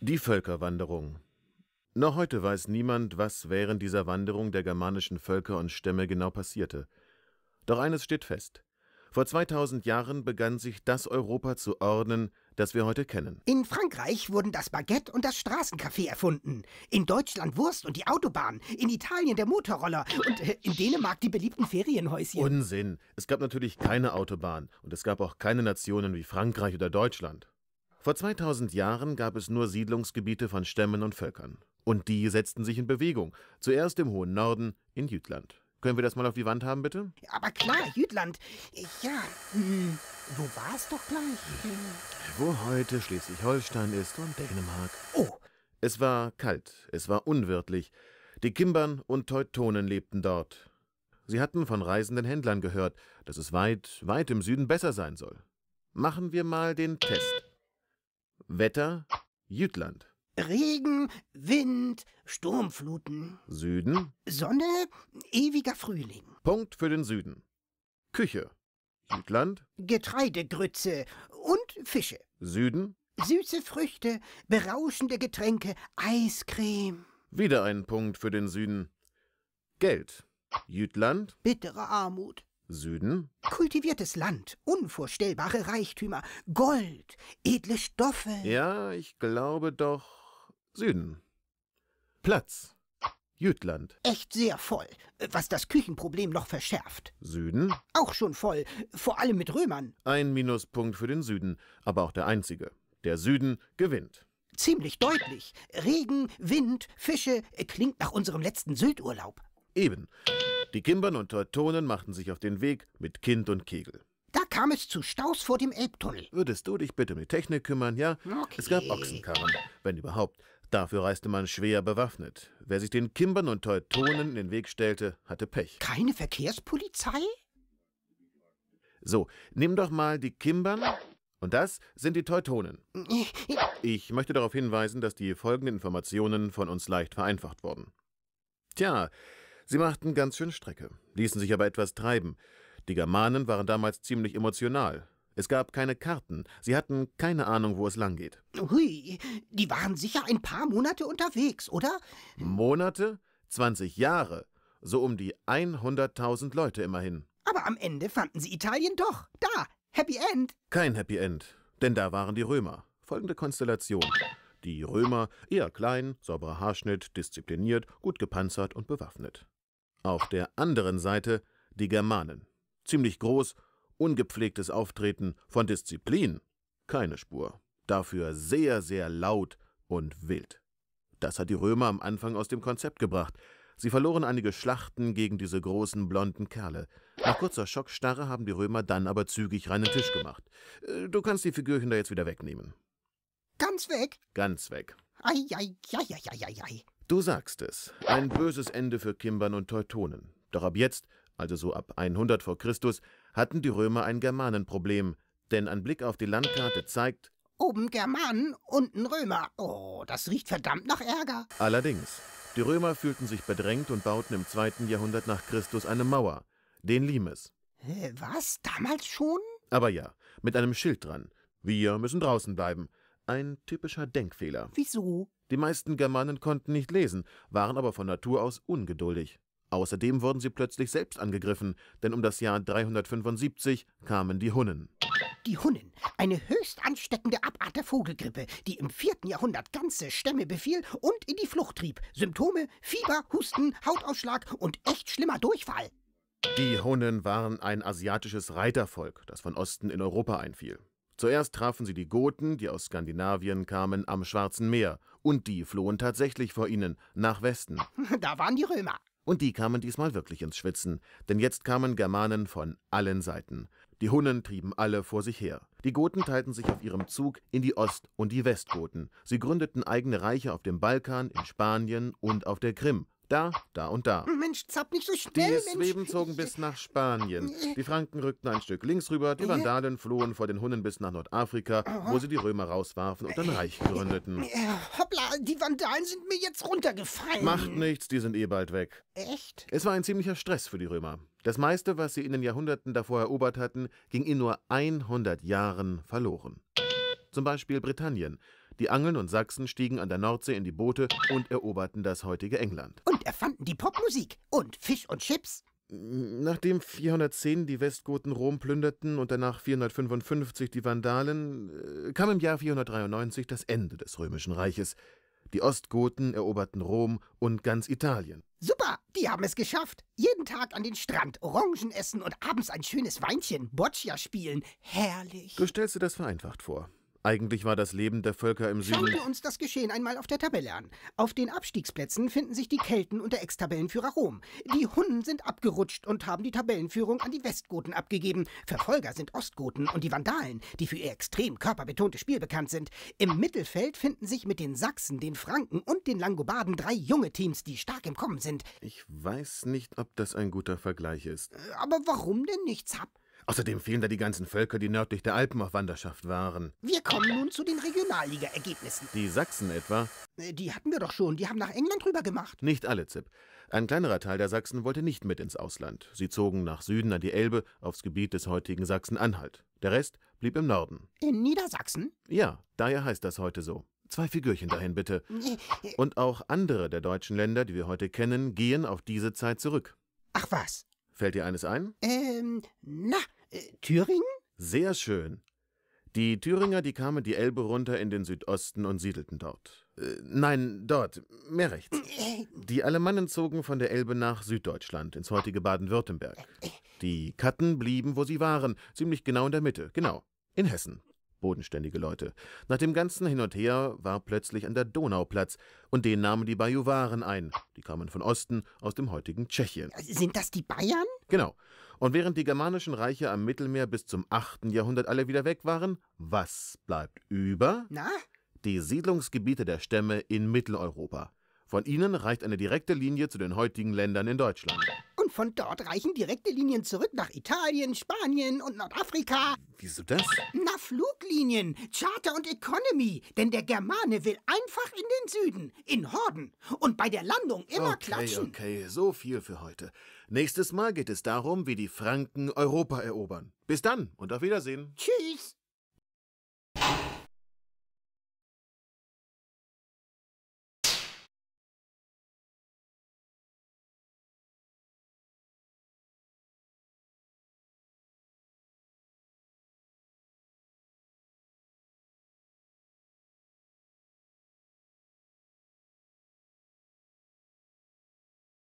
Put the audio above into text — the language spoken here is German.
Die Völkerwanderung. Noch heute weiß niemand, was während dieser Wanderung der germanischen Völker und Stämme genau passierte. Doch eines steht fest. Vor 2000 Jahren begann sich das Europa zu ordnen, das wir heute kennen. In Frankreich wurden das Baguette und das Straßenkaffee erfunden. In Deutschland Wurst und die Autobahn. In Italien der Motorroller. Und äh, in Dänemark die beliebten Ferienhäuschen. Unsinn. Es gab natürlich keine Autobahn. Und es gab auch keine Nationen wie Frankreich oder Deutschland. Vor 2000 Jahren gab es nur Siedlungsgebiete von Stämmen und Völkern. Und die setzten sich in Bewegung. Zuerst im hohen Norden, in Jütland. Können wir das mal auf die Wand haben, bitte? Aber klar, Jütland. Ja, hm, wo war es doch gleich? Wo heute Schleswig-Holstein ist und Dänemark. Oh! Es war kalt, es war unwirtlich. Die Kimbern und Teutonen lebten dort. Sie hatten von reisenden Händlern gehört, dass es weit, weit im Süden besser sein soll. Machen wir mal den Test. Wetter Jütland. Regen, Wind, Sturmfluten. Süden. Sonne, ewiger Frühling. Punkt für den Süden. Küche. Südland. Getreidegrütze und Fische. Süden. Süße Früchte, berauschende Getränke, Eiscreme. Wieder ein Punkt für den Süden. Geld. Jütland. Bittere Armut. Süden. Kultiviertes Land, unvorstellbare Reichtümer, Gold, edle Stoffe. Ja, ich glaube doch. Süden. Platz. Jütland. Echt sehr voll, was das Küchenproblem noch verschärft. Süden. Auch schon voll, vor allem mit Römern. Ein Minuspunkt für den Süden, aber auch der einzige. Der Süden gewinnt. Ziemlich deutlich. Regen, Wind, Fische klingt nach unserem letzten Südurlaub. Eben. Die Kimbern und Teutonen machten sich auf den Weg mit Kind und Kegel. Da kam es zu Staus vor dem Elbtunnel. Würdest du dich bitte um die Technik kümmern, ja? Okay. Es gab Ochsenkarren, wenn überhaupt. Dafür reiste man schwer bewaffnet. Wer sich den Kimbern und Teutonen in den Weg stellte, hatte Pech. Keine Verkehrspolizei? So, nimm doch mal die Kimbern. Und das sind die Teutonen. Ich möchte darauf hinweisen, dass die folgenden Informationen von uns leicht vereinfacht wurden. Tja, sie machten ganz schön Strecke, ließen sich aber etwas treiben. Die Germanen waren damals ziemlich emotional. Es gab keine Karten. Sie hatten keine Ahnung, wo es langgeht. Hui, die waren sicher ein paar Monate unterwegs, oder? Monate? 20 Jahre. So um die 100.000 Leute immerhin. Aber am Ende fanden sie Italien doch. Da, Happy End. Kein Happy End, denn da waren die Römer. Folgende Konstellation. Die Römer, eher klein, sauberer Haarschnitt, diszipliniert, gut gepanzert und bewaffnet. Auf der anderen Seite die Germanen. Ziemlich groß, ungepflegtes Auftreten, von Disziplin keine Spur. Dafür sehr, sehr laut und wild. Das hat die Römer am Anfang aus dem Konzept gebracht. Sie verloren einige Schlachten gegen diese großen blonden Kerle. Nach kurzer Schockstarre haben die Römer dann aber zügig reinen Tisch gemacht. Äh, du kannst die Figürchen da jetzt wieder wegnehmen. Ganz weg? Ganz weg. Ei, ei, ei, ei, ei, ei. Du sagst es. Ein böses Ende für Kimbern und Teutonen. Doch ab jetzt, also so ab 100 vor Christus, hatten die Römer ein Germanenproblem, denn ein Blick auf die Landkarte zeigt Oben Germanen, unten Römer. Oh, das riecht verdammt nach Ärger. Allerdings, die Römer fühlten sich bedrängt und bauten im zweiten Jahrhundert nach Christus eine Mauer, den Limes. was? Damals schon? Aber ja, mit einem Schild dran. Wir müssen draußen bleiben. Ein typischer Denkfehler. Wieso? Die meisten Germanen konnten nicht lesen, waren aber von Natur aus ungeduldig. Außerdem wurden sie plötzlich selbst angegriffen, denn um das Jahr 375 kamen die Hunnen. Die Hunnen, eine höchst ansteckende Abart der Vogelgrippe, die im 4. Jahrhundert ganze Stämme befiel und in die Flucht trieb. Symptome Fieber, Husten, Hautausschlag und echt schlimmer Durchfall. Die Hunnen waren ein asiatisches Reitervolk, das von Osten in Europa einfiel. Zuerst trafen sie die Goten, die aus Skandinavien kamen, am Schwarzen Meer, und die flohen tatsächlich vor ihnen nach Westen. Da waren die Römer. Und die kamen diesmal wirklich ins Schwitzen, denn jetzt kamen Germanen von allen Seiten. Die Hunnen trieben alle vor sich her. Die Goten teilten sich auf ihrem Zug in die Ost- und die Westgoten. Sie gründeten eigene Reiche auf dem Balkan, in Spanien und auf der Krim da, da und da. Mensch, zapp nicht so schnell, Die Sweben zogen bis nach Spanien. Äh. Die Franken rückten ein Stück links rüber, die äh. Vandalen flohen vor den Hunnen bis nach Nordafrika, wo sie die Römer rauswarfen und ein äh. Reich gründeten. Hoppla, die Vandalen sind mir jetzt runtergefallen. Macht nichts, die sind eh bald weg. Echt? Es war ein ziemlicher Stress für die Römer. Das meiste, was sie in den Jahrhunderten davor erobert hatten, ging in nur 100 Jahren verloren. Zum Beispiel Britannien. Die Angeln und Sachsen stiegen an der Nordsee in die Boote und eroberten das heutige England und erfanden die Popmusik und Fisch und Chips. Nachdem 410 die Westgoten Rom plünderten und danach 455 die Vandalen, äh, kam im Jahr 493 das Ende des Römischen Reiches. Die Ostgoten eroberten Rom und ganz Italien. Super, die haben es geschafft. Jeden Tag an den Strand, Orangen essen und abends ein schönes Weinchen, Boccia spielen. Herrlich. Du stellst dir das vereinfacht vor. Eigentlich war das Leben der Völker im Süden. Schauen wir uns das Geschehen einmal auf der Tabelle an. Auf den Abstiegsplätzen finden sich die Kelten und der Ex-Tabellenführer Rom. Die Hunden sind abgerutscht und haben die Tabellenführung an die Westgoten abgegeben. Verfolger sind Ostgoten und die Vandalen, die für ihr extrem körperbetontes Spiel bekannt sind. Im Mittelfeld finden sich mit den Sachsen, den Franken und den Langobarden drei junge Teams, die stark im Kommen sind. Ich weiß nicht, ob das ein guter Vergleich ist. Äh, aber warum denn nicht, Zapp? Außerdem fehlen da die ganzen Völker, die nördlich der Alpen auf Wanderschaft waren. Wir kommen nun zu den Regionalliga-Ergebnissen. Die Sachsen etwa? Äh, die hatten wir doch schon. Die haben nach England rüber gemacht. Nicht alle, Zip. Ein kleinerer Teil der Sachsen wollte nicht mit ins Ausland. Sie zogen nach Süden an die Elbe, aufs Gebiet des heutigen Sachsen-Anhalt. Der Rest blieb im Norden. In Niedersachsen? Ja, daher heißt das heute so. Zwei Figürchen dahin bitte. Äh, äh. Und auch andere der deutschen Länder, die wir heute kennen, gehen auf diese Zeit zurück. Ach was. Fällt dir eines ein? Ähm, na, äh, Thüringen? Sehr schön. Die Thüringer, die kamen die Elbe runter in den Südosten und siedelten dort. Äh, nein, dort, mehr rechts. Äh, äh. Die Alemannen zogen von der Elbe nach Süddeutschland, ins heutige Baden-Württemberg. Äh, die Katten blieben, wo sie waren, ziemlich genau in der Mitte, genau, in Hessen bodenständige Leute. Nach dem ganzen Hin und Her war plötzlich an der Donau Platz und den nahmen die Bajuwaren ein. Die kamen von Osten, aus dem heutigen Tschechien. Sind das die Bayern? Genau. Und während die germanischen Reiche am Mittelmeer bis zum 8. Jahrhundert alle wieder weg waren, was bleibt über? Na? Die Siedlungsgebiete der Stämme in Mitteleuropa. Von ihnen reicht eine direkte Linie zu den heutigen Ländern in Deutschland. Von dort reichen direkte Linien zurück nach Italien, Spanien und Nordafrika. Wieso das? Na, Fluglinien, Charter und Economy. Denn der Germane will einfach in den Süden, in Horden. Und bei der Landung immer okay, klatschen. Okay, so viel für heute. Nächstes Mal geht es darum, wie die Franken Europa erobern. Bis dann und auf Wiedersehen. Tschüss.